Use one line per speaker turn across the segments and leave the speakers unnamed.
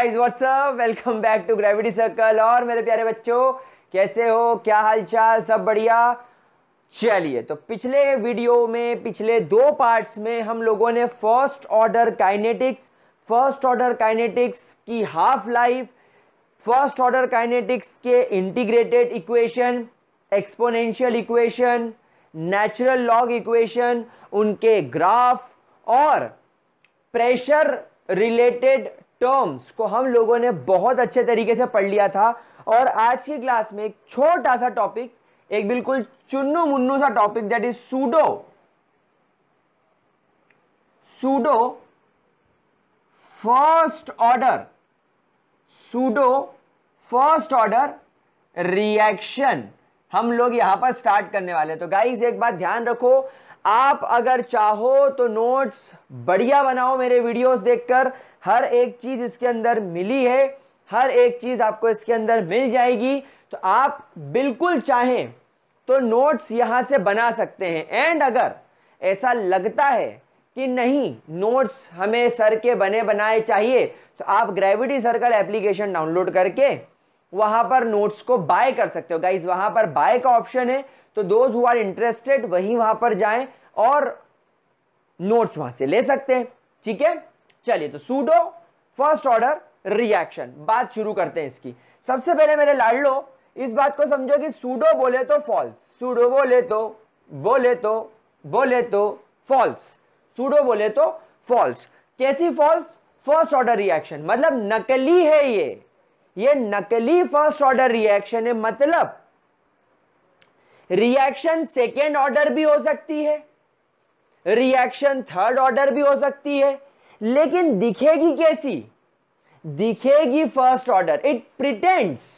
guys what's up welcome back to gravity circle और मेरे प्यारे बच्चों कैसे हो क्या हालचाल सब बढ़िया चलिए तो पिछले वीडियो में पिछले दो पार्ट्स में हम लोगों ने first order kinetics first order kinetics की half life first order kinetics के integrated equation exponential equation natural log equation उनके ग्राफ और प्रेशर रिलेटेड टर्म्स को हम लोगों ने बहुत अच्छे तरीके से पढ़ लिया था और आज की क्लास में एक छोटा सा टॉपिक एक बिल्कुल चुन्नू मुन्नू सा topic that is pseudo pseudo first order pseudo first order reaction हम लोग यहां पर स्टार्ट करने वाले तो गाइज एक बात ध्यान रखो आप अगर चाहो तो नोट्स बढ़िया बनाओ मेरे वीडियोस देखकर हर एक चीज़ इसके अंदर मिली है हर एक चीज़ आपको इसके अंदर मिल जाएगी तो आप बिल्कुल चाहें तो नोट्स यहां से बना सकते हैं एंड अगर ऐसा लगता है कि नहीं नोट्स हमें सर के बने बनाए चाहिए तो आप ग्रेविटी सर्कल एप्लीकेशन डाउनलोड करके वहां पर नोट्स को बाय कर सकते हो गाइज वहां पर बाय का ऑप्शन है तो दोज हु आर इंटरेस्टेड वहीं वहां पर जाएं और नोट्स वहां से ले सकते हैं ठीक है चलिए तो सूडो फर्स्ट ऑर्डर रिएक्शन बात शुरू करते हैं इसकी सबसे पहले मेरे लाडलो इस बात को समझो कि सूडो बोले तो फॉल्स सूडो बोले तो बोले तो बोले तो फॉल्स सूडो बोले तो फॉल्स कैसी फॉल्स फर्स्ट ऑर्डर रिएक्शन मतलब नकली है ये ये नकली फर्स्ट ऑर्डर रिएक्शन है मतलब रिएक्शन सेकेंड ऑर्डर भी हो सकती है रिएक्शन थर्ड ऑर्डर भी हो सकती है लेकिन दिखेगी कैसी दिखेगी first order it pretends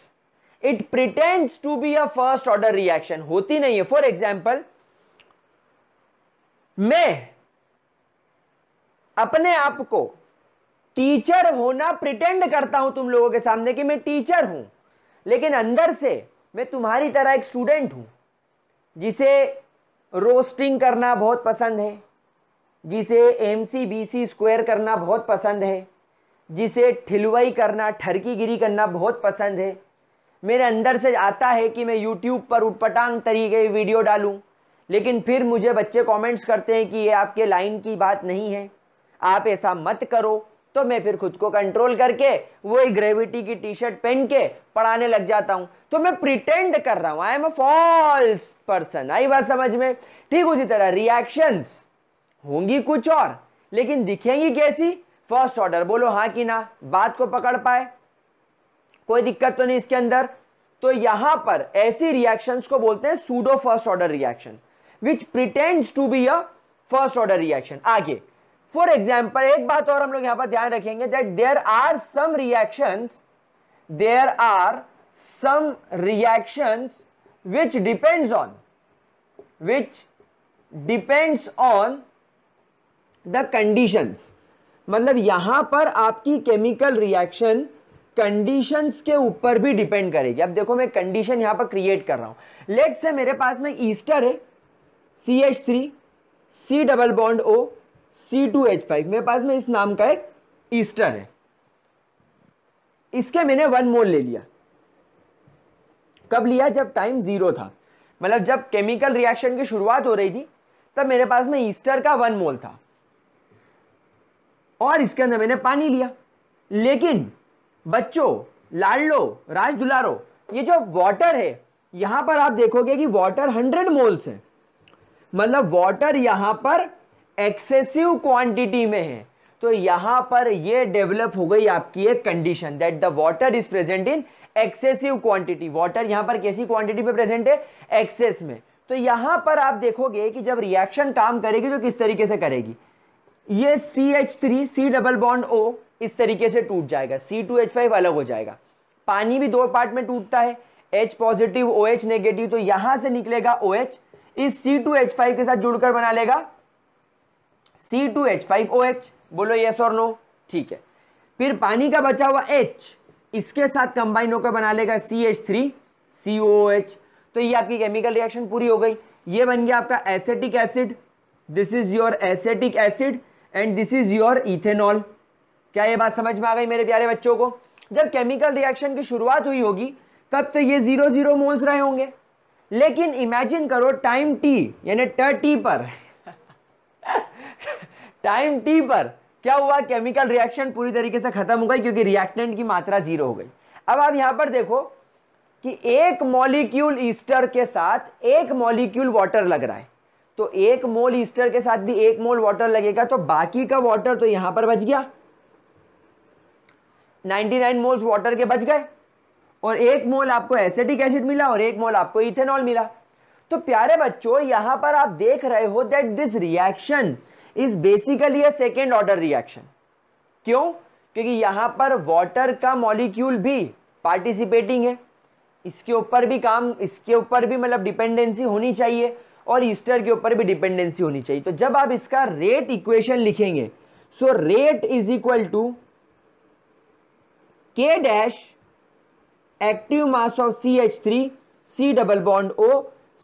it pretends to be a first order reaction होती नहीं है फॉर एग्जाम्पल मैं अपने आप को टीचर होना प्रिटेंड करता हूं तुम लोगों के सामने कि मैं टीचर हूं लेकिन अंदर से मैं तुम्हारी तरह एक स्टूडेंट हूं जिसे रोस्टिंग करना बहुत पसंद है जिसे M C B C square करना बहुत पसंद है जिसे ठिलवाई करना ठरकी गिरी करना बहुत पसंद है मेरे अंदर से आता है कि मैं यूट्यूब पर उटपटांग तरीके की वीडियो डालूं लेकिन फिर मुझे बच्चे कमेंट्स करते हैं कि ये आपके लाइन की बात नहीं है आप ऐसा मत करो तो मैं फिर खुद को कंट्रोल करके वही ग्रेविटी की टी शर्ट पहन के पढ़ाने लग जाता हूँ तो मैं प्रिटेंड कर रहा हूँ I am a false person I बात समझ में ठीक उसी तरह रिएक्शंस होंगी कुछ और लेकिन दिखेंगी कैसी फर्स्ट ऑर्डर बोलो हाँ कि ना बात को पकड़ पाए कोई दिक्कत तो नहीं इसके अंदर तो यहां पर ऐसी रिएक्शंस को बोलते हैं pseudo first order reaction which pretends to be a first order reaction आगे फॉर एग्जाम्पल एक बात और हम लोग यहां पर ध्यान रखेंगे that there are some reactions there are some reactions which depends on which depends on the conditions मतलब यहां पर आपकी केमिकल रिएक्शन कंडीशंस के ऊपर भी डिपेंड करेगी अब देखो मैं कंडीशन यहां पर क्रिएट कर रहा हूं लेट से मेरे पास में ईस्टर है C H three C double bond O C two H five मेरे पास में इस नाम का एक ईस्टर है इसके मैंने वन मोल ले लिया कब लिया जब टाइम ज़ीरो था मतलब जब केमिकल रिएक्शन की शुरुआत हो रही थी तब मेरे पास में ईस्टर का वन मोल था और इसके अंदर मैंने पानी लिया लेकिन बच्चों लाडलो राज दुलारो ये जो वाटर है यहाँ पर आप देखोगे कि वाटर हंड्रेड मोल्स है मतलब वाटर यहाँ पर एक्सेसिव क्वांटिटी में है तो यहाँ पर ये डेवलप हो गई आपकी एक condition that the water is present in excessive quantity water यहाँ पर कैसी क्वांटिटी में प्रेजेंट है एक्सेस में तो यहाँ पर आप देखोगे कि जब रिएक्शन काम करेगी तो किस तरीके से करेगी ये C H three C double bond O इस तरीके से टूट जाएगा सी टू एच फाइव अलग हो जाएगा पानी भी दो पार्ट में टूटता है H positive O H negative तो यहां से निकलेगा ओ OH, एच इस सी टू एच फाइव के साथ जुड़कर बना लेगा C two H five O H बोलो यस और नो ठीक है फिर पानी का बचा हुआ एच इसके साथ कंबाइन होकर बना लेगा C H three C O H तो ये आपकी केमिकल रिएक्शन पूरी हो गई ये बन गया आपका acetic acid this is your acetic acid and this is your ethanol क्या ये बात समझ में आ गई मेरे प्यारे बच्चों को जब केमिकल रिएक्शन की शुरुआत हुई होगी तब तो ये जीरो जीरो मोल्स रहे होंगे लेकिन इमेजिन करो टाइम टी यानी टी पर टाइम टी पर क्या हुआ केमिकल रिएक्शन पूरी तरीके से खत्म हो गई क्योंकि रिएक्टेंट की मात्रा जीरो हो गई अब आप यहां पर देखो कि एक मॉलिक्यूल ईस्टर के साथ एक मॉलिक्यूल वाटर लग रहा है तो एक मोल ईस्टर के साथ भी एक मोल वाटर लगेगा तो बाकी का वाटर तो यहां पर बच गया 99 मोल्स वाटर के बच गए और एक मोल आपको एसिटिक एसिड मिला और एक मोल आपको इथेनॉल मिला तो प्यारे बच्चों यहां पर आप देख रहे हो that this reaction is basically a second order reaction क्यों क्योंकि यहां पर वाटर का मॉलिक्यूल भी पार्टिसिपेटिंग है इसके ऊपर भी काम इसके ऊपर भी मतलब डिपेंडेंसी होनी चाहिए और ईस्टर के ऊपर भी डिपेंडेंसी होनी चाहिए तो जब आप इसका रेट इक्वेशन लिखेंगे so rate is equal to K dash active mass of C H three C double bond O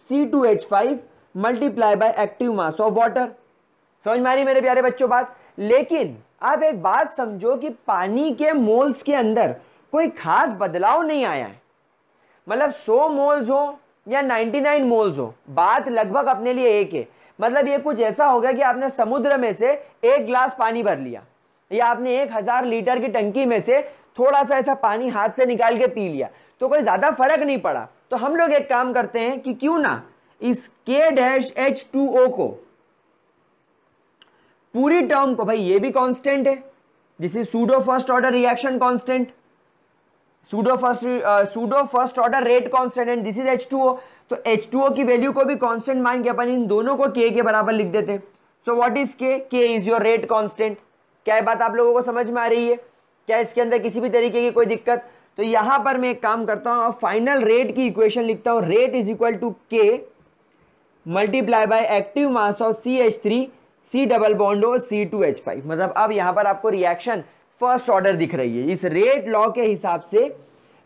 C two H five multiply by active mass of water समझ मारी मेरे प्यारे बच्चों बात लेकिन आप एक बात समझो कि पानी के मोल्स के अंदर कोई खास बदलाव नहीं आया है मतलब 100 मोल्स हो या 99 मोल्स हो बात लगभग अपने लिए एक है मतलब ये कुछ ऐसा हो गया कि आपने समुद्र में से एक ग्लास पानी भर लिया या आपने एक हजार लीटर की टंकी में से थोड़ा सा ऐसा पानी हाथ से निकाल के पी लिया तो कोई ज़्यादा फर्क नहीं पड़ा तो हम लोग एक काम करते हैं कि क्यों ना इस के डैश एच टू ओ को पूरी टर्म को भाई ये भी कांस्टेंट है this is pseudo first order reaction constant pseudo first pseudo first order rate constant and this is H two O तो एच टू ओ की वैल्यू को भी कॉन्स्टेंट मान के अपन इन दोनों को के के बराबर लिख देते सो वॉट इज के के इज योर रेट कॉन्स्टेंट क्या ये बात आप लोगों को समझ में आ रही है क्या इसके अंदर किसी भी तरीके की कोई दिक्कत तो यहां पर मैं एक काम करता हूं और फाइनल रेट की इक्वेशन लिखता हूं rate is equal to K multiply by active mass of C H three C double bond और सी टू एच फाइव मतलब अब यहां पर आपको रिएक्शन फर्स्ट ऑर्डर दिख रही है इस रेट लॉ के हिसाब से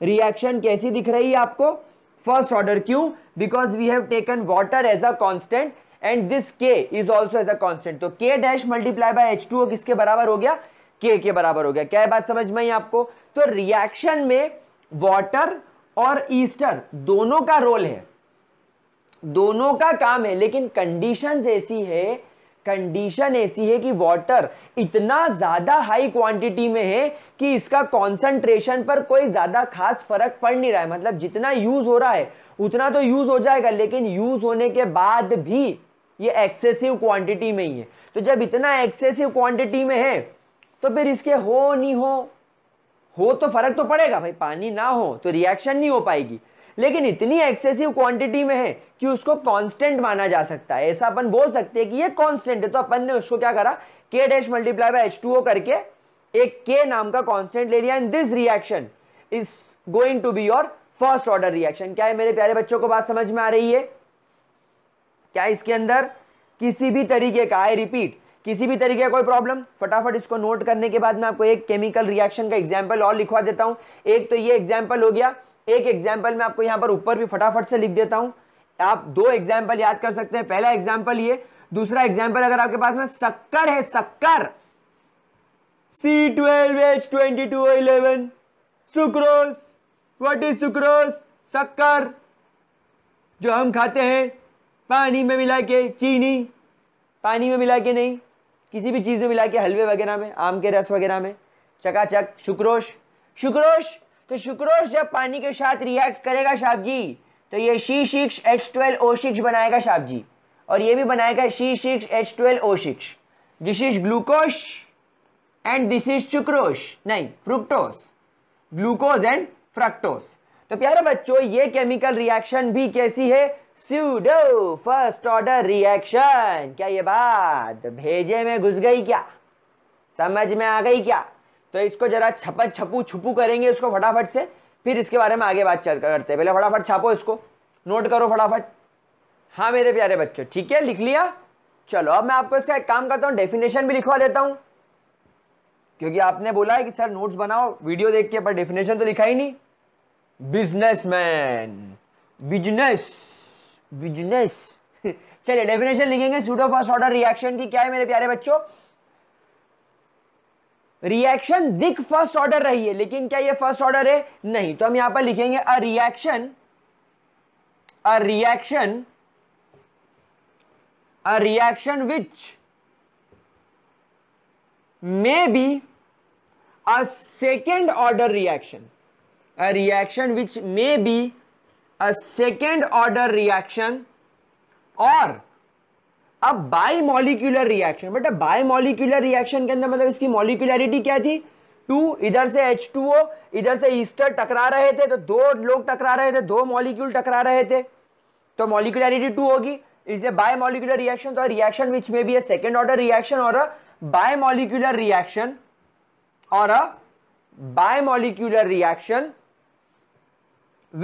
रिएक्शन कैसी दिख रही है आपको फर्स्ट ऑर्डर क्यों because we have taken water as a constant and this K is also as a constant तो K dash multiply by H two किसके बराबर हो गया के के बराबर हो गया क्या बात समझ में आई आपको तो रिएक्शन में वॉटर और ईस्टर दोनों का रोल है दोनों का काम है लेकिन कंडीशंस ऐसी है कंडीशन ऐसी है कि वाटर इतना ज्यादा हाई क्वांटिटी में है कि इसका कॉन्सेंट्रेशन पर कोई ज्यादा खास फर्क पड़ नहीं रहा है मतलब जितना यूज हो रहा है उतना तो यूज हो जाएगा लेकिन यूज होने के बाद भी ये एक्सेसिव क्वांटिटी में ही है तो जब इतना एक्सेसिव क्वांटिटी में है तो फिर इसके हो नहीं हो हो तो फर्क तो पड़ेगा भाई पानी ना हो तो रिएक्शन नहीं हो पाएगी लेकिन इतनी एक्सेसिव क्वांटिटी में है कि उसको कांस्टेंट माना जा सकता है ऐसा अपन बोल सकते हैं कि ये कांस्टेंट है तो अपन ने उसको क्या करा K dash multiply by H two O करके एक के नाम का कांस्टेंट ले लिया and this reaction is going to be your first order reaction क्या है मेरे प्यारे बच्चों को बात समझ में आ रही है क्या इसके अंदर किसी भी तरीके का आई रिपीट किसी भी तरीके का कोई प्रॉब्लम फटाफट इसको नोट करने के बाद मैं आपको एक केमिकल रिएक्शन का एग्जाम्पल और लिखवा देता हूं एक तो ये एग्जाम्पल हो गया एक एग्जाम्पल मैं आपको यहाँ पर ऊपर भी फटाफट से लिख देता हूँ आप दो एग्जाम्पल याद कर सकते हैं पहला एग्जाम्पल ये दूसरा एग्जाम्पल अगर आपके पास में शक्कर है शक्कर C twelve H twenty two eleven sucrose what is sucrose शक्कर जो हम खाते हैं पानी में मिला के चीनी पानी में मिला के नहीं किसी भी चीज़ में मिला के हलवे वगैरह में आम के रस वगैरह में चकाचक शुक्रोश शुक्रोश तो सुक्रोज जब पानी के साथ रिएक्ट करेगा साहब जी तो ये C six H twelve O six बनाएगा साहब जी और ये भी बनाएगा C six H twelve O six this is glucose and this is sucrose नहीं फ्रुक्टोस ग्लूकोज एंड फ्रक्टोस तो प्यारे बच्चों ये केमिकल रिएक्शन भी कैसी है स्यूडो फर्स्ट ऑर्डर रिएक्शन क्या ये बात भेजे में घुस गई क्या समझ में आ गई क्या तो इसको जरा छपा छपू छुपू करेंगे इसको फटाफट से फिर इसके बारे में आगे बात करते हैं पहले फटाफट छापो इसको नोट करो फटाफट हाँ मेरे प्यारे बच्चों ठीक है लिख लिया चलो अब मैं आपको इसका एक काम करता हूँ डेफिनेशन भी लिखवा देता हूँ क्योंकि आपने बोला है कि सर नोट्स बनाओ वीडियो देख के पर डेफिनेशन तो लिखा ही नहीं बिजनेसमैन बिजनेस बिजनेस चलिए डेफिनेशन लिखेंगे सूडो फर्स्ट ऑर्डर रिएक्शन की क्या है मेरे प्यारे बच्चों रिएक्शन दिख फर्स्ट ऑर्डर रही है लेकिन क्या ये फर्स्ट ऑर्डर है नहीं तो हम यहां पर लिखेंगे a reaction a reaction a reaction which may be a second order reaction a reaction which may be a second order reaction और अब बाई मॉलिक्यूलर रिएक्शन बेटा बाई मॉलिक्यूलर रिएक्शन के अंदर मतलब इसकी मॉलिक्यूलरिटी क्या थी टू इधर से एच टू ओ इधर से ईस्टर टकरा रहे थे तो दो लोग टकरा रहे थे दो मॉलिक्यूल टकरा रहे थे तो मॉलिक्यूलरिटी टू होगी इसलिए बाय मॉलिक्यूलर रिएक्शन तो reaction which may be second order reaction और अ बाय मॉलिक्यूलर रिएक्शन और a bimolecular reaction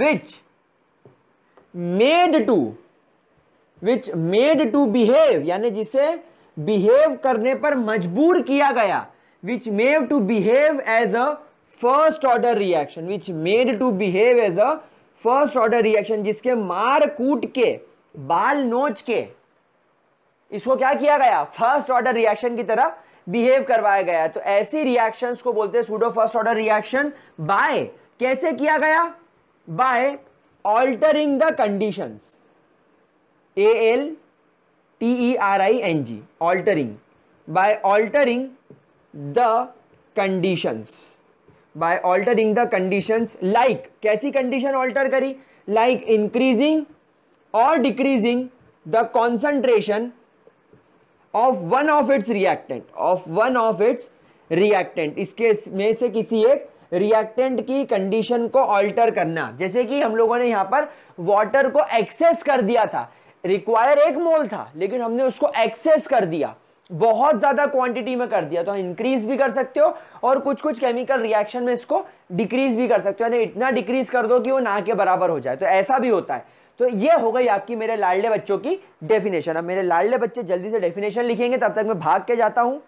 which made to which made to behave यानी जिसे बिहेव करने पर मजबूर किया गया which made to behave as a first order reaction which made to behave as a first order reaction जिसके मार कूट के बाल नोच के इसको क्या किया गया फर्स्ट ऑर्डर रिएक्शन की तरह बिहेव करवाया गया तो ऐसी रिएक्शंस को बोलते हैं pseudo first order reaction by कैसे किया गया by altering the conditions A L T E R I N G altering by altering the conditions by altering the conditions like कैसी कंडीशन ऑल्टर करी लाइक इंक्रीजिंग और decreasing the concentration of one of its reactant of one of its reactant इसके में से किसी एक reactant की condition को ऑल्टर करना जैसे कि हम लोगों ने यहां पर वाटर को एक्सेस कर दिया था रिक्वायर एक मोल था लेकिन हमने उसको एक्सेस कर दिया बहुत ज्यादा क्वांटिटी में कर दिया तो इंक्रीज भी कर सकते हो और कुछ कुछ केमिकल रिएक्शन में इसको डिक्रीज भी कर सकते हो यानी इतना डिक्रीज कर दो कि वो ना के बराबर हो जाए तो ऐसा भी होता है तो ये हो गई आपकी मेरे लाडले बच्चों की डेफिनेशन अब मेरे लाडले बच्चे जल्दी से डेफिनेशन लिखेंगे तब तक मैं भाग के जाता हूं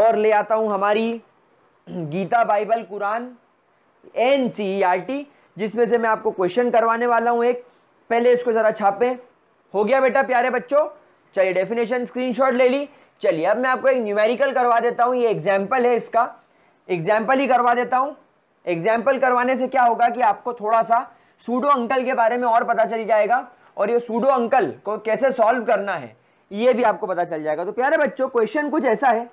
और ले आता हूं हमारी Gita Bible Quran N C R T जिसमें से मैं आपको क्वेश्चन करवाने वाला हूं एक पहले इसको ज़रा छापें हो गया बेटा प्यारे बच्चों चलिए डेफिनेशन स्क्रीनशॉट ले ली चलिए अब मैं आपको एक न्यूमेरिकल करवा देता हूँ ये एग्जाम्पल है इसका एग्जाम्पल ही करवा देता हूँ एग्जाम्पल करवाने से क्या होगा कि आपको थोड़ा सा सूडो अंकल के बारे में और पता चल जाएगा और ये सूडो अंकल को कैसे सॉल्व करना है ये भी आपको पता चल जाएगा तो प्यारे बच्चों क्वेश्चन कुछ ऐसा है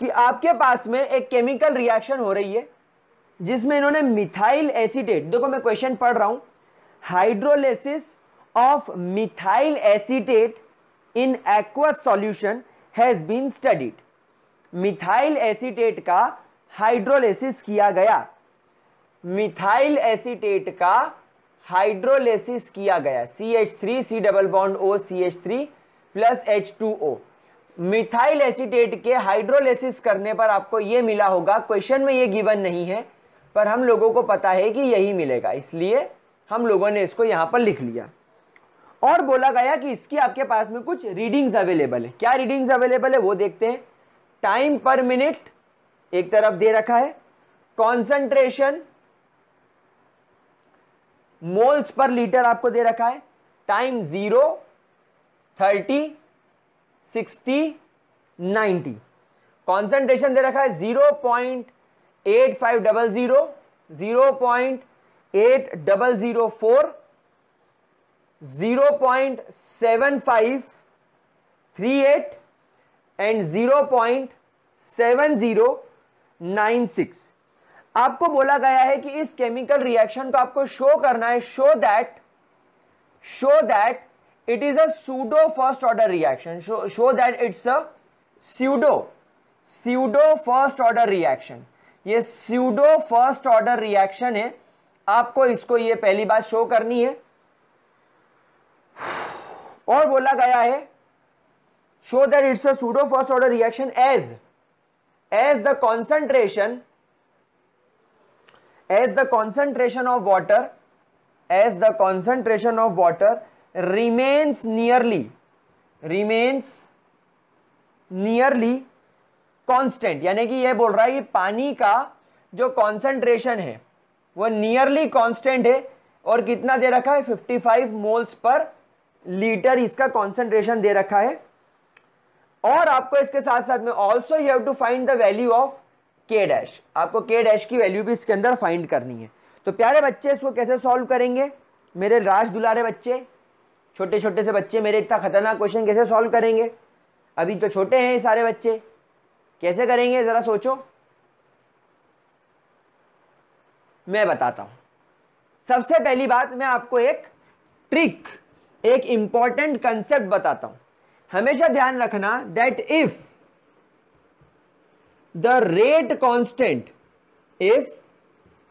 कि आपके पास में एक केमिकल रिएक्शन हो रही है जिसमें इन्होंने मिथाइल एसिटेट देखो मैं क्वेश्चन पढ़ रहा हूं hydrolysis of methyl acetate in aqueous solution has been studied methyl acetate का हाइड्रोलेसिस किया गया मिथाइल एसिटेट का हाइड्रोलेसिस किया गया C H three C double bond O C H three plus H two O methyl acetate के hydrolysis करने पर आपको यह मिला होगा क्वेश्चन में यह गिवन नहीं है पर हम लोगों को पता है कि यही मिलेगा इसलिए हम लोगों ने इसको यहाँ पर लिख लिया और बोला गया कि इसकी आपके पास में कुछ रीडिंग्स अवेलेबल है क्या रीडिंग्स अवेलेबल है वो देखते हैं टाइम पर मिनट एक तरफ दे रखा है कॉन्सेंट्रेशन मोल्स पर लीटर आपको दे रखा है time zero thirty sixty ninety concentration दे रखा है zero point eight five double zero zero point eight double zero four zero point seven five three eight and zero point seven zero nine six आपको बोला गया है कि इस chemical reaction को आपको शो करना है show that show that it is अडो first order reaction show that it's that it's a pseudo pseudo ये स्यूडो फर्स्ट ऑर्डर रिएक्शन है आपको इसको ये पहली बार शो करनी है और बोला गया है show that it's a pseudo first order reaction as as the concentration as the concentration of water as the concentration of water remains nearly remains nearly constant यानी कि ये बोल रहा है कि पानी का जो कॉन्सेंट्रेशन है वो नियरली कांस्टेंट है और कितना दे रखा है 55 मोल्स पर लीटर इसका कॉन्सेंट्रेशन दे रखा है और आपको इसके साथ साथ में also you have to find the value of K dash आपको के डैश की वैल्यू भी इसके अंदर फाइंड करनी है तो प्यारे बच्चे इसको कैसे सॉल्व करेंगे मेरे राज दुलारे बच्चे छोटे छोटे से बच्चे मेरे इतना खतरनाक क्वेश्चन कैसे सॉल्व करेंगे अभी तो छोटे हैं सारे बच्चे कैसे करेंगे ज़रा सोचो मैं बताता हूं सबसे पहली बात मैं आपको एक ट्रिक एक इंपॉर्टेंट कंसेप्ट बताता हूं हमेशा ध्यान रखना that if the rate constant if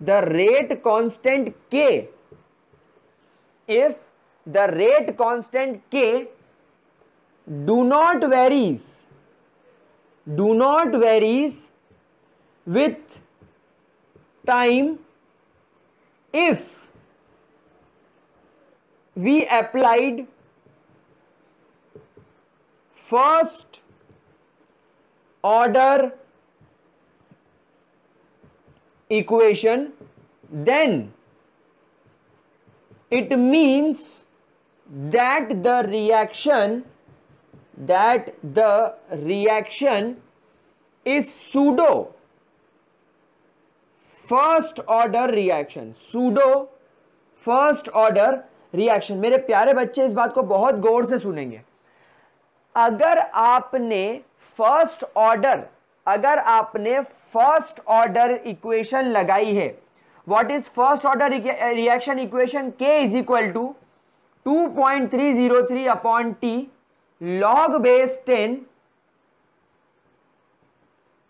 the rate constant K if the rate constant K do not varies do not varies with time if we applied first order equation then it means that the reaction that the reaction is pseudo first order reaction pseudo first order reaction मेरे प्यारे बच्चे इस बात को बहुत गौर से सुनेंगे अगर आपने फर्स्ट ऑर्डर अगर आपने फर्स्ट ऑर्डर इक्वेशन लगाई है what is first order reaction equation K is equal to 2.303 upon T log base ten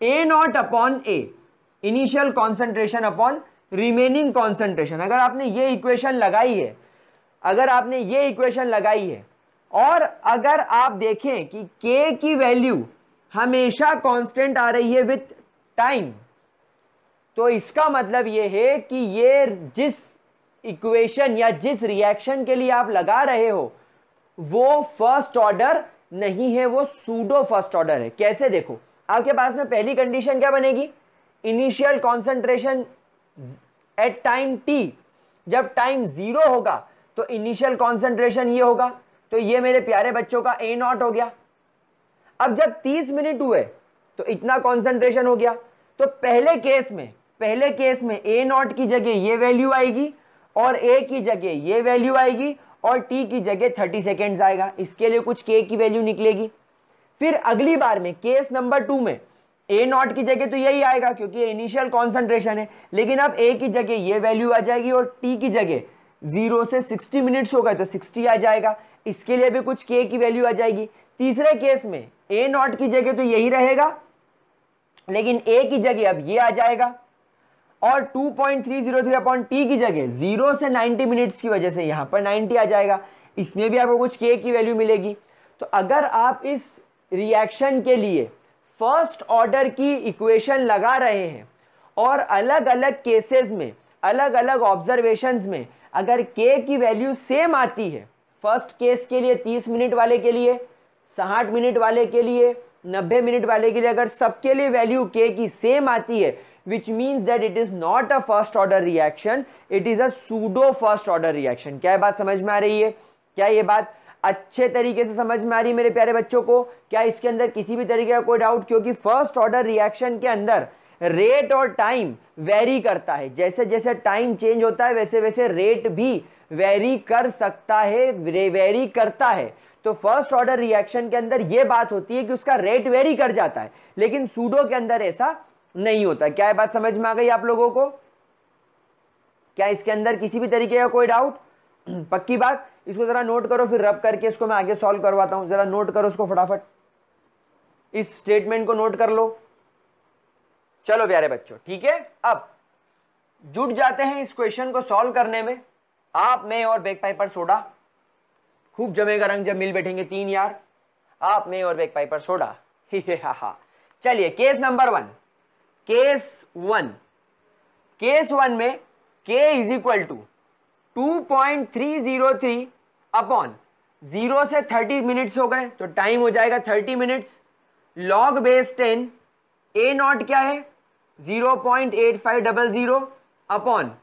a naught upon A initial concentration upon remaining concentration अगर आपने ये इक्वेशन लगाई है अगर आपने ये इक्वेशन लगाई है और अगर आप देखें कि k की वैल्यू हमेशा कांस्टेंट आ रही है विथ टाइम तो इसका मतलब ये है कि ये जिस इक्वेशन या जिस रिएक्शन के लिए आप लगा रहे हो वो फर्स्ट ऑर्डर नहीं है वो सूडो फर्स्ट ऑर्डर है कैसे देखो आपके पास में पहली कंडीशन क्या बनेगी initial concentration at time T जब टाइम जीरो होगा तो इनिशियल कॉन्सेंट्रेशन ये होगा तो ये मेरे प्यारे बच्चों का ए नॉट हो गया अब जब 30 मिनट हुए तो इतना कॉन्सेंट्रेशन हो गया तो पहले केस में पहले केस में ए नॉट की जगह ये वैल्यू आएगी और ए की जगह ये वैल्यू आएगी और टी की जगह थर्टी सेकेंड्स आएगा इसके लिए कुछ के की वैल्यू निकलेगी फिर अगली बार में केस नंबर टू में ए नॉट की जगह तो यही आएगा क्योंकि इनिशियल कॉन्सेंट्रेशन है लेकिन अब ए की जगह ये वैल्यू आ जाएगी और टी की जगह जीरो से सिक्सटी मिनट्स हो गए तो सिक्सटी आ जाएगा इसके लिए भी कुछ के की वैल्यू आ जाएगी तीसरे केस में ए नॉट की जगह तो यही रहेगा लेकिन ए की जगह अब ये आ जाएगा और 2.303 अपॉन टी की जगह जीरो से 90 मिनट्स की वजह से यहाँ पर 90 आ जाएगा इसमें भी आपको कुछ के की वैल्यू मिलेगी तो अगर आप इस रिएक्शन के लिए फर्स्ट ऑर्डर की इक्वेशन लगा रहे हैं और अलग अलग केसेस में अलग अलग ऑब्जर्वेशंस में अगर के की वैल्यू सेम आती है फर्स्ट केस के लिए 30 मिनट वाले के लिए साठ मिनट वाले के लिए नब्बे मिनट वाले के लिए अगर सबके लिए वैल्यू के की सेम आती है which means that it is not a first order reaction it is a pseudo first order reaction क्या बात समझ में आ रही है क्या ये बात अच्छे तरीके से समझ में आ रही है मेरे प्यारे बच्चों को क्या इसके अंदर किसी भी तरीके का कोई डाउट क्योंकि फर्स्ट ऑर्डर रिएक्शन के अंदर रेट और टाइम वेरी करता है जैसे जैसे टाइम चेंज होता है वैसे वैसे रेट भी वेरी कर सकता है वेरी करता है तो फर्स्ट ऑर्डर रिएक्शन के अंदर यह बात होती है कि उसका रेट वेरी कर जाता है लेकिन सूडो के अंदर ऐसा नहीं होता क्या बात समझ में आ गई आप लोगों को क्या इसके अंदर किसी भी तरीके का कोई डाउट पक्की बात इसको ज़रा नोट करो फिर रब करके इसको मैं आगे सॉल्व करवाता हूं ज़रा नोट करो इसको फटाफट इस स्टेटमेंट को नोट कर लो चलो प्यारे बच्चों ठीक है अब जुट जाते हैं इस क्वेश्चन को सॉल्व करने में आप मैं और बैक पाइपर सोडा खूब जमेगा रंग जब मिल बैठेंगे तीन यार आप मैं और बैक पाइपर सोडा हा हा चलिए case number one case one case one में K is equal to two point three zero three upon zero से थर्टी मिनट्स हो गए तो टाइम हो जाएगा thirty minutes log base ten A naught क्या है zero point eight five double zero upon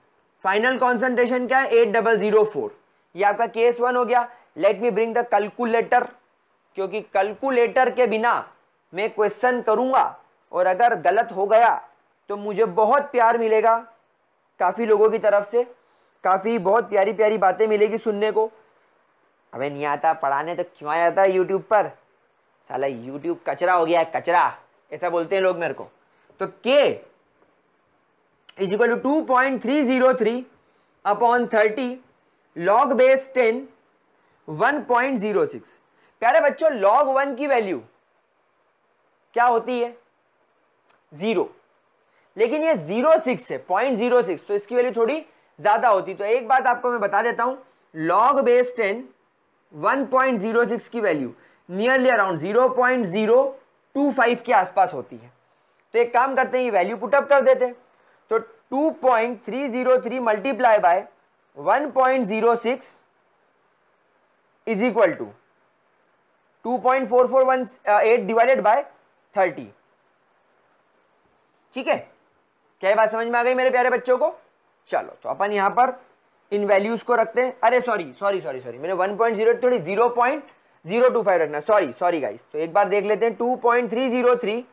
final concentration क्या है एट डबल जीरो फोर यह आपका केस वन हो गया let me bring the calculator क्योंकि कैलकुलेटर के बिना मैं क्वेश्चन करूंगा और अगर गलत हो गया तो मुझे बहुत प्यार मिलेगा काफ़ी लोगों की तरफ से काफ़ी बहुत प्यारी प्यारी बातें मिलेगी सुनने को अबे नहीं आता पढ़ाने तो क्यों आ जाता है यूट्यूब पर साला यूट्यूब कचरा हो गया है कचरा ऐसा बोलते हैं लोग मेरे को तो K is equal to two point three zero three upon thirty log base ten one point zero six प्यारे बच्चों लॉग वन की वैल्यू क्या होती है जीरो लेकिन ये जीरो सिक्स है पॉइंट जीरो सिक्स तो इसकी वैल्यू थोड़ी ज़्यादा होती तो एक बात आपको मैं बता देता हूं log base ten one point zero six की value nearly around zero point zero two five के आसपास होती है तो एक काम करते हैं ये वैल्यू पुटअप कर देते हैं तो two point three zero three multiply by one point zero six is equal to two point four four one eight divided by thirty ठीक है क्या बात समझ में आ गई मेरे प्यारे बच्चों को चलो तो अपन यहां पर इन वैल्यूज को रखते हैं अरे सॉरी सॉरी सॉरी सॉरी मैंने वन पॉइंट जीरो थोड़ी zero point zero two five रखना सॉरी सॉरी गाइस तो एक बार देख लेते हैं two point three zero three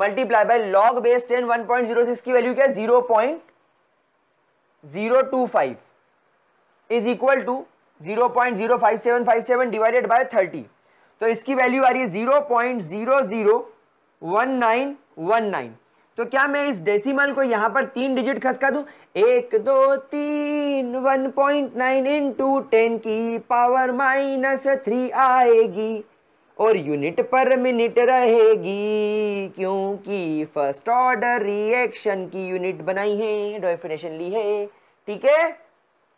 multiply by log base ten one point zero six की वैल्यू क्या है zero point zero two five is equal to zero point zero five seven five seven divided by thirty तो इसकी value आ रही है zero point zero zero one nine one nine तो क्या मैं इस डेसिमल को यहां पर तीन डिजिट खसका दू एक दो तीन one point nine into ten की पावर माइनस थ्री आएगी और यूनिट पर मिनट रहेगी क्योंकि फर्स्ट ऑर्डर रिएक्शन की यूनिट बनाई है डेफिनेशन ली है ठीक है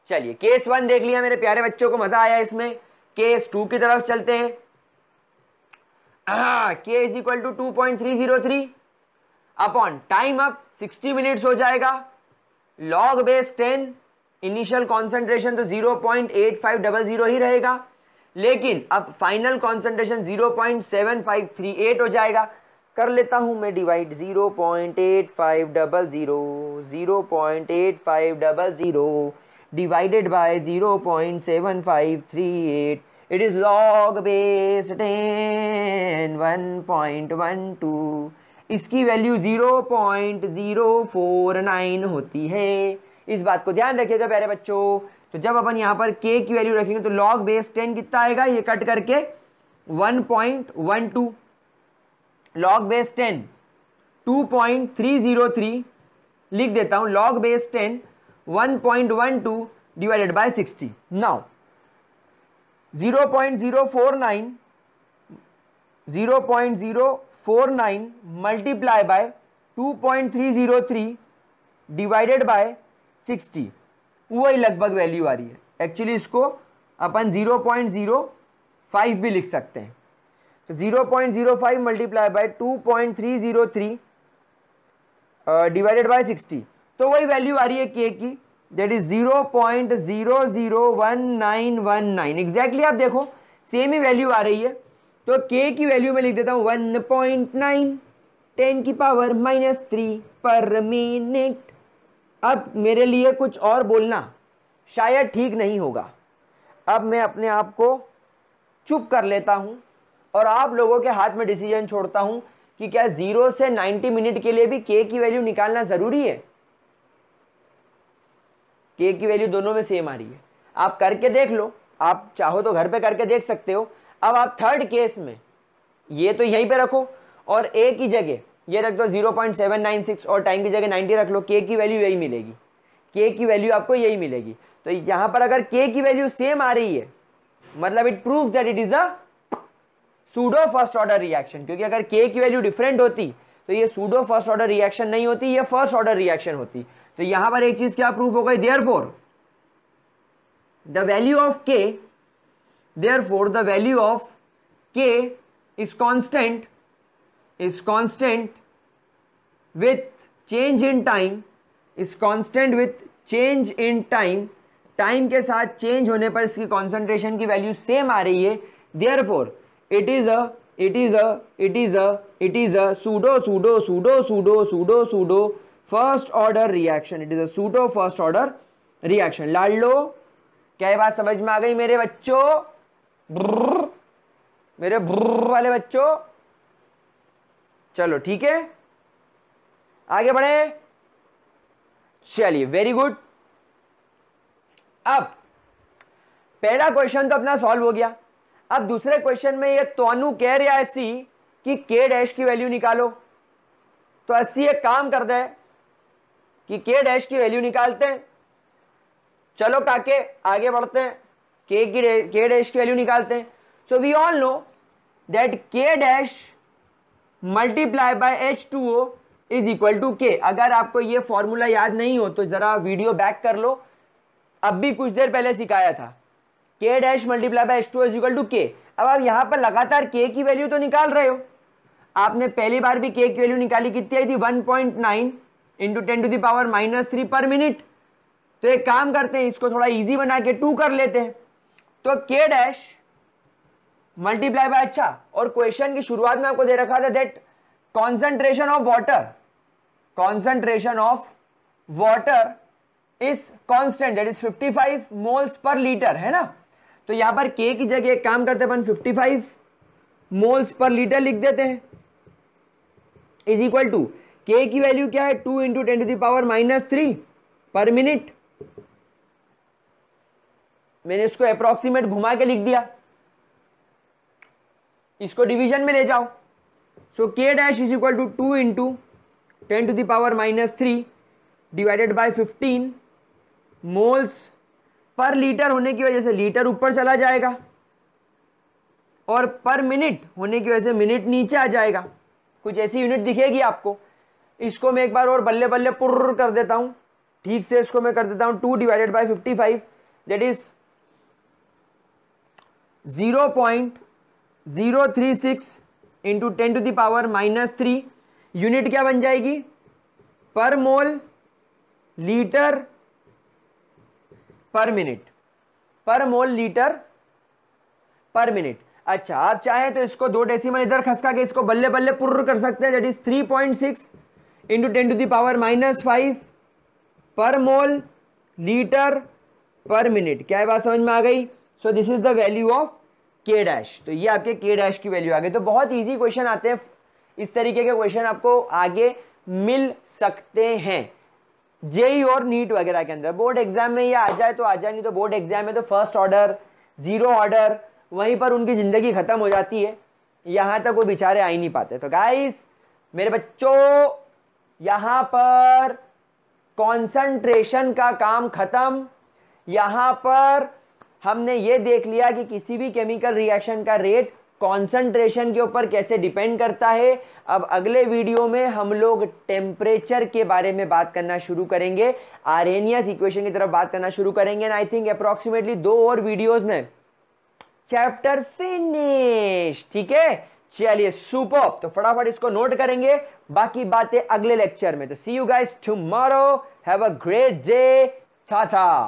चलिए केस वन देख लिया मेरे प्यारे बच्चों को मजा आया इसमें केस टू की तरफ चलते हैं K is equal to two point three zero three upon time up 60 minutes हो जाएगा लॉग बेस 10 इनिशियल कॉन्सेंट्रेशन तो 0.8500 ही रहेगा लेकिन अब फाइनल कॉन्सेंट्रेशन 0.7538 हो जाएगा कर लेता हूं मैं divide 0.8500 0.8500 divided by 0.7538 it is log base 10 1.12 इसकी value zero point zero four nine होती है इस बात को ध्यान रखिएगा प्यारे बच्चों तो जब अपन यहाँ पर के की वैल्यू रखेंगे तो लॉग बेस टेन कितना आएगा ये कट करके one point one two log base ten two point three zero three लिख देता हूँ log base ten one point one two divided by sixty now zero point zero four nine zero point zero four nine multiply by two point three zero three divided by sixty वही लगभग value आ रही है actually इसको अपन zero point zero five भी लिख सकते हैं तो zero point zero five multiply by two point three zero three divided by sixty तो वही वैल्यू आ रही है के की that is zero point zero zero one nine one nine exactly आप देखो सेम ही वैल्यू आ रही है तो के की वैल्यू में लिख देता हूँ वन पॉइंट नाइन टेन की पावर माइनस थ्री पर मिनट अब मेरे लिए कुछ और बोलना शायद ठीक नहीं होगा अब मैं अपने आप को चुप कर लेता हूँ और आप लोगों के हाथ में डिसीजन छोड़ता हूँ कि क्या ज़ीरो से नाइन्टी मिनट के लिए भी के की वैल्यू निकालना ज़रूरी है के की वैल्यू दोनों में सेम आ रही है आप करके देख लो आप चाहो तो घर पे करके देख सकते हो अब आप थर्ड केस में ये तो यहीं पे रखो और ए की जगह ये रख दो zero point seven nine six और टाइम की जगह नाइन्टी रख लो के की वैल्यू यही मिलेगी के की वैल्यू आपको यही मिलेगी तो यहाँ पर अगर के की वैल्यू सेम आ रही है मतलब it prove that it is a pseudo first order reaction क्योंकि अगर के की वैल्यू डिफरेंट होती तो ये सूडो फर्स्ट ऑर्डर रिएक्शन नहीं होती ये फर्स्ट ऑर्डर रिएक्शन होती तो यहां पर एक चीज क्या प्रूफ हो गई therefore the value of K therefore for the value of K is constant is constant with change in time is constant with change in time time के साथ चेंज होने पर इसकी कॉन्सेंट्रेशन की वैल्यू सेम आ रही है therefore it is a it is a it is a it is a pseudo pseudo pseudo pseudo pseudo pseudo first order reaction it is अडो फर्स्ट ऑर्डर रिएक्शन लाल लो क्या बात समझ में आ गई मेरे बच्चों ब्रर, मेरे ब्रर वाले बच्चों चलो ठीक है आगे बढ़े चलिए वेरी गुड अब पहला क्वेश्चन तो अपना सॉल्व हो गया अब दूसरे क्वेश्चन में ये तो कह रहा है सी कि के डैश की वैल्यू निकालो तो अस्सी एक काम कर दे कि के डैश की वैल्यू निकालते हैं चलो काके आगे बढ़ते हैं के की के डैश की वैल्यू निकालते हैं so we all know that K dash multiply by H two O is equal to K अगर आपको ये फॉर्मूला याद नहीं हो तो ज़रा वीडियो बैक कर लो अब भी कुछ देर पहले सिखाया था K dash multiply by H two is equal to K अब आप यहाँ पर लगातार के की वैल्यू तो निकाल रहे हो आपने पहली बार भी के की वैल्यू निकाली कितनी आई थी one point nine into ten to the power minus three पर मिनट तो एक काम करते हैं इसको थोड़ा इजी बना के टू कर लेते हैं तो के डैश मल्टीप्लाई बाय अच्छा और क्वेश्चन की शुरुआत में आपको दे रखा था that concentration of water concentration of water is constant that is 55 moles per litre है ना तो यहां पर के की जगह एक काम करते अपन 55 मोल्स पर लीटर लिख देते हैं इज इक्वल टू के की वैल्यू क्या है two into ten to the power minus three पर मिनट मैंने इसको अप्रोक्सीमेट घुमा के लिख दिया इसको डिवीजन में ले जाओ so K dash is equal to two into ten to the power minus three divided by fifteen moles per litre होने की वजह से लीटर ऊपर चला जाएगा और पर मिनट होने की वजह से मिनट नीचे आ जाएगा कुछ ऐसी यूनिट दिखेगी आपको इसको मैं एक बार और बल्ले बल्ले पुर्र कर देता हूँ ठीक से इसको मैं कर देता हूँ two divided by fifty five that is zero point zero three six into ten to the power minus three unit क्या बन जाएगी पर मोल लीटर पर मिनट पर मोल लीटर पर मिनट अच्छा आप चाहें तो इसको दो डेसिमल इधर खसका के इसको बल्ले बल्ले पुर कर सकते हैं that is three point six into ten to the power minus five per mole litre पर मिनट क्या बात समझ में आ गई so this is the value of K dash तो ये आपके के डैश की वैल्यू आ गई तो बहुत ईजी क्वेश्चन आते हैं इस तरीके के क्वेश्चन आपको आगे मिल सकते हैं जेई और नीट वगैरह के अंदर बोर्ड एग्जाम में ये आ जाए तो आ जाए नहीं तो बोर्ड एग्जाम में तो फर्स्ट ऑर्डर जीरो ऑर्डर वहीं पर उनकी ज़िंदगी ख़त्म हो जाती है यहां तक वो बेचारे आ ही नहीं पाते तो गाइस मेरे बच्चों यहां पर कंसंट्रेशन का काम ख़त्म यहां पर हमने ये देख लिया कि किसी भी केमिकल रिएक्शन का रेट कॉन्सेंट्रेशन के ऊपर कैसे डिपेंड करता है अब अगले वीडियो में हम लोग टेम्परेचर के बारे में बात करना शुरू करेंगे आरेनियस इक्वेशन की तरफ बात करना शुरू करेंगे एंड आई थिंक अप्रोक्सीमेटली दो और वीडियोज में चैप्टर फिनिश ठीक है चलिए सुपर तो फटाफट इसको नोट करेंगे बाकी बातें अगले लेक्चर में तो see you guys tomorrow have a great day Tata